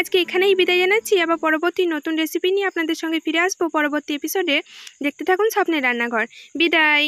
আজকে এখানেই বিদায় জানাচ্ছি আবার পরবর্তী নতুন রেসিপি নিয়ে আপনাদের সঙ্গে ফিরে আসবো পরবর্তী এপিসোডে দেখতে থাকুন স্বপ্নের রান্নাঘর বিদায়